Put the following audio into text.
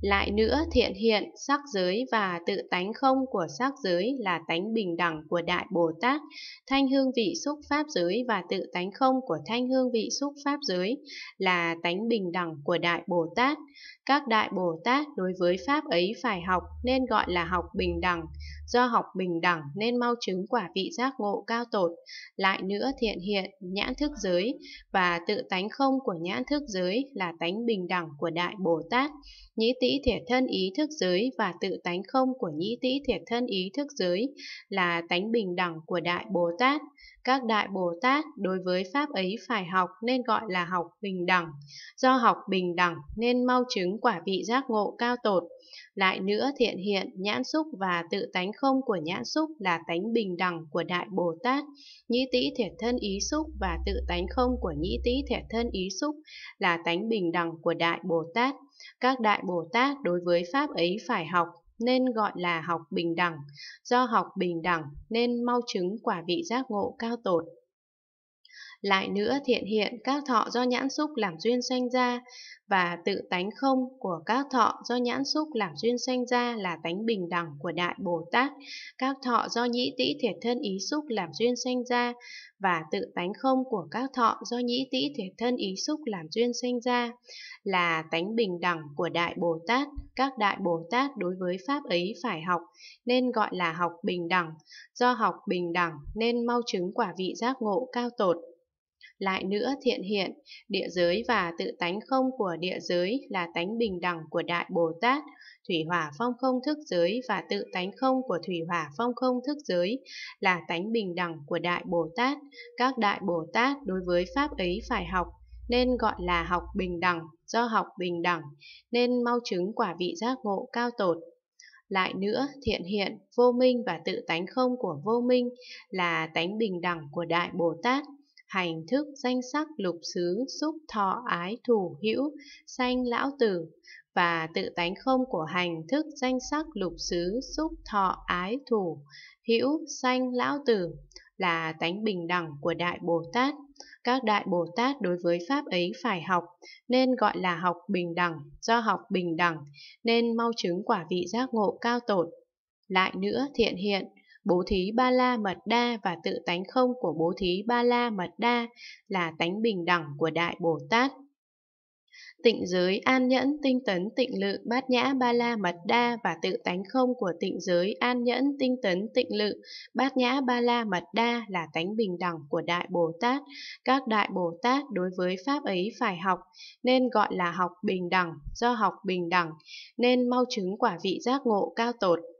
Lại nữa thiện hiện, sắc giới và tự tánh không của sắc giới là tánh bình đẳng của Đại Bồ Tát, thanh hương vị xúc pháp giới và tự tánh không của thanh hương vị xúc pháp giới là tánh bình đẳng của Đại Bồ Tát. Các Đại Bồ Tát đối với Pháp ấy phải học nên gọi là học bình đẳng, do học bình đẳng nên mau chứng quả vị giác ngộ cao tột. Lại nữa thiện hiện, nhãn thức giới và tự tánh không của nhãn thức giới là tánh bình đẳng của Đại Bồ Tát. Nhĩ tỷ tỷ thiệt thân ý thức giới và tự tánh không của nhĩ tỷ thiệt thân ý thức giới là tánh bình đẳng của Đại Bồ Tát. Các Đại Bồ Tát đối với Pháp ấy phải học nên gọi là học bình đẳng. Do học bình đẳng nên mau chứng quả vị giác ngộ cao tột. Lại nữa thiện hiện, nhãn xúc và tự tánh không của nhãn xúc là tánh bình đẳng của Đại Bồ Tát. Nhĩ tỷ thiệt thân ý xúc và tự tánh không của nhĩ tỷ thiệt thân ý xúc là tánh bình đẳng của Đại Bồ Tát. Các đại Bồ Tát đối với Pháp ấy phải học, nên gọi là học bình đẳng. Do học bình đẳng nên mau chứng quả vị giác ngộ cao tột lại nữa thiện hiện các thọ do nhãn xúc làm duyên sanh ra và tự tánh không của các thọ do nhãn xúc làm duyên sanh ra là tánh bình đẳng của đại bồ tát các thọ do nhĩ tĩ thiệt thân ý xúc làm duyên sanh ra và tự tánh không của các thọ do nhĩ tĩ thiệt thân ý xúc làm duyên sanh ra là tánh bình đẳng của đại bồ tát các đại bồ tát đối với pháp ấy phải học nên gọi là học bình đẳng do học bình đẳng nên mau chứng quả vị giác ngộ cao tột lại nữa thiện hiện, địa giới và tự tánh không của địa giới là tánh bình đẳng của Đại Bồ Tát, thủy hỏa phong không thức giới và tự tánh không của thủy hỏa phong không thức giới là tánh bình đẳng của Đại Bồ Tát. Các Đại Bồ Tát đối với Pháp ấy phải học, nên gọi là học bình đẳng, do học bình đẳng, nên mau chứng quả vị giác ngộ cao tột. Lại nữa, thiện hiện, vô minh và tự tánh không của vô minh là tánh bình đẳng của Đại Bồ Tát, hành thức danh sắc lục xứ xúc thọ ái thủ hữu sanh lão tử và tự tánh không của hành thức danh sắc lục xứ xúc thọ ái thủ hữu sanh lão tử là tánh bình đẳng của đại bồ tát các đại bồ tát đối với pháp ấy phải học nên gọi là học bình đẳng do học bình đẳng nên mau chứng quả vị giác ngộ cao tột lại nữa thiện hiện Bố thí ba la mật đa và tự tánh không của bố thí ba la mật đa là tánh bình đẳng của Đại Bồ Tát. Tịnh giới an nhẫn tinh tấn tịnh lự bát nhã ba la mật đa và tự tánh không của tịnh giới an nhẫn tinh tấn tịnh lự bát nhã ba la mật đa là tánh bình đẳng của Đại Bồ Tát. Các Đại Bồ Tát đối với Pháp ấy phải học, nên gọi là học bình đẳng, do học bình đẳng, nên mau chứng quả vị giác ngộ cao tột.